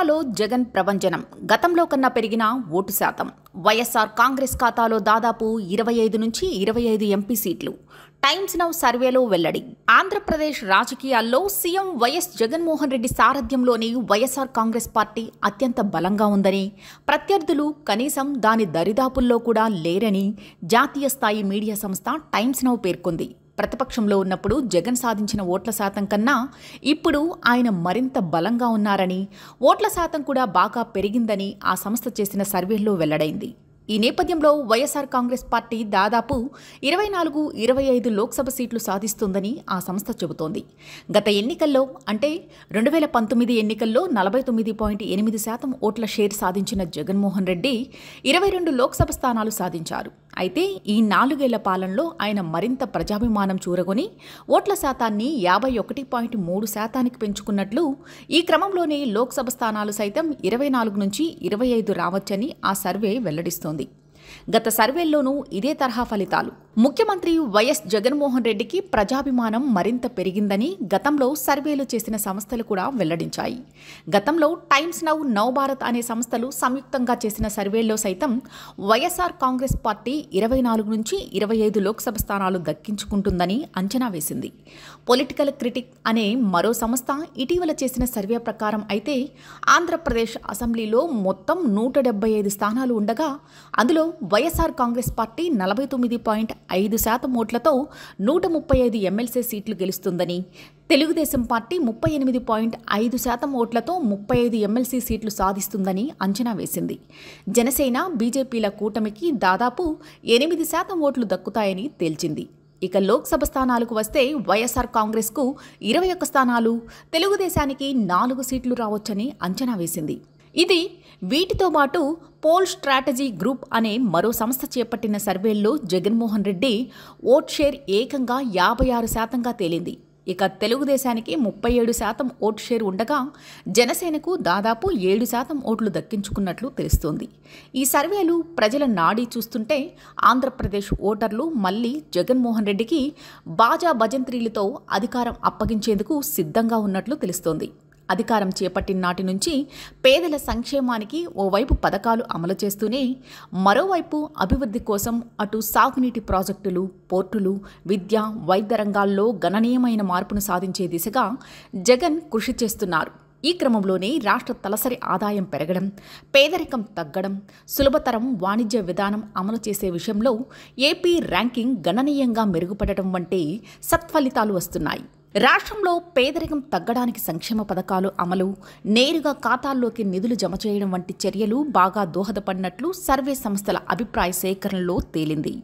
ఆంధ్రాలో జగన్ ప్రపంచనం గతంలో కన్నా పెరిగిన ఓటు శాతం వైఎస్ఆర్ కాంగ్రెస్ ఖాతాలో దాదాపు ఇరవై ఐదు నుంచి ఇరవై ఐదు ఎంపీ సీట్లు టైమ్స్ నౌ సర్వేలో వెల్లడి ఆంధ్రప్రదేశ్ రాజకీయాల్లో సీఎం వైఎస్ జగన్మోహన్ రెడ్డి సారథ్యంలోని వైఎస్ఆర్ కాంగ్రెస్ పార్టీ అత్యంత బలంగా ఉందని ప్రత్యర్థులు కనీసం దాని దరిదాపుల్లో కూడా లేరని జాతీయ స్థాయి మీడియా సంస్థ టైమ్స్ నౌ పేర్కొంది ప్రతిపక్షంలో ఉన్నప్పుడు జగన్ సాధించిన ఓట్ల శాతం కన్నా ఇప్పుడు ఆయన మరింత బలంగా ఉన్నారని ఓట్ల శాతం కూడా బాగా పెరిగిందని ఆ సంస్థ చేసిన సర్వేలో వెల్లడైంది ఈ నేపథ్యంలో వైఎస్ఆర్ కాంగ్రెస్ పార్టీ దాదాపు ఇరవై నాలుగు ఇరవై ఐదు లోక్సభ సీట్లు సాధిస్తుందని ఆ సంస్థ చెబుతోంది గత ఎన్నికల్లో అంటే రెండు వేల పంతొమ్మిది ఎన్నికల్లో నలభై తొమ్మిది పాయింట్ ఎనిమిది శాతం ఓట్ల షేర్ సాధించిన జగన్మోహన్ రెడ్డి ఇరవై రెండు లోక్సభ స్థానాలు సాధించారు అయితే ఈ నాలుగేళ్ల పాలనలో ఆయన మరింత ప్రజాభిమానం చూరగొని ఓట్ల శాతాన్ని యాభై ఒకటి పాయింట్ మూడు శాతానికి పెంచుకున్నట్లు ఈ క్రమంలోనే లోక్సభ స్థానాలు సైతం ఇరవై నాలుగు నుంచి ఇరవై ఐదు రావచ్చని ఆ సర్వే వెల్లడిస్తోంది గత సర్వేల్లోనూ ఇదే తరహా ఫలితాలు ముఖ్యమంత్రి వైఎస్ జగన్మోహన్ రెడ్డికి ప్రజాభిమానం మరింత పెరిగిందని గతంలో సర్వేలు చేసిన సంస్థలు కూడా వెల్లడించాయి గతంలో టైమ్స్ నౌ నవభారత్ అనే సంస్థలు సంయుక్తంగా చేసిన సర్వేల్లో సైతం వైఎస్ఆర్ కాంగ్రెస్ పార్టీ ఇరవై నాలుగు నుంచి ఇరవై ఐదు లోక్సభ స్థానాలు దక్కించుకుంటుందని అంచనా వేసింది పొలిటికల్ క్రిటిక్ అనే మరో సంస్థ ఇటీవల చేసిన సర్వే ప్రకారం అయితే ఆంధ్రప్రదేశ్ అసెంబ్లీలో మొత్తం నూట డెబ్బై ఐదు స్థానాలు ఉండగా అందులో వైఎస్ఆర్ కాంగ్రెస్ పార్టీ నలభై తొమ్మిది పాయింట్ ఐదు శాతం ఓట్లతో నూట ముప్పై ఐదు ఎమ్మెల్సీ సీట్లు గెలుస్తుందని తెలుగుదేశం పార్టీ ముప్పై ఎనిమిది పాయింట్ ఐదు శాతం ఓట్లతో ముప్పై ఐదు ఎమ్మెల్సీ సీట్లు సాధిస్తుందని అంచనా వేసింది జనసేన బీజేపీల కూటమికి దాదాపు ఎనిమిది శాతం ఓట్లు దక్కుతాయని తేల్చింది ఇక లోక్సభ స్థానాలకు వస్తే వైఎస్ఆర్ కాంగ్రెస్కు ఇరవై ఒక్క స్థానాలు తెలుగుదేశానికి నాలుగు సీట్లు రావచ్చని అంచనా వేసింది ఇది వీటితో పాటు పోల్ స్ట్రాటజీ గ్రూప్ అనే మరో సంస్థ చేపట్టిన సర్వేల్లో జగన్మోహన్ రెడ్డి ఓట్ షేర్ ఏకంగా యాభై ఆరు శాతంగా తేలింది ఇక తెలుగుదేశానికి ముప్పై ఏడు శాతం ఓట్ షేర్ ఉండగా జనసేనకు దాదాపు ఏడు శాతం ఓట్లు దక్కించుకున్నట్లు తెలుస్తోంది ఈ సర్వేలు ప్రజల నాడీ చూస్తుంటే ఆంధ్రప్రదేశ్ ఓటర్లు మళ్ళీ జగన్మోహన్ రెడ్డికి బాజా భజంత్రీలతో అధికారం అప్పగించేందుకు సిద్ధంగా ఉన్నట్లు తెలుస్తోంది అధికారం చేపట్టిన నాటి నుంచి పేదల సంక్షేమానికి ఓవైపు పథకాలు అమలు చేస్తూనే మరోవైపు అభివృద్ధి కోసం అటు సాగునీటి ప్రాజెక్టులు పోర్టులు విద్య వైద్య రంగాల్లో గణనీయమైన మార్పును సాధించే దిశగా జగన్ కృషి చేస్తున్నారు ఈ క్రమంలోనే రాష్ట్ర తలసరి ఆదాయం పెరగడం పేదరికం తగ్గడం సులభతరం వాణిజ్య విధానం అమలు చేసే విషయంలో ఏపీ ర్యాంకింగ్ గణనీయంగా మెరుగుపడటం వంటి సత్ఫలితాలు వస్తున్నాయి రాష్ట్రంలో పేదరికం తగ్గడానికి సంక్షేమ పథకాలు అమలు నేరుగా ఖాతాల్లోకి నిధులు జమ చేయడం వంటి చర్యలు బాగా దోహదపడినట్లు సర్వే సంస్థల అభిప్రాయ సేకరణలో తేలింది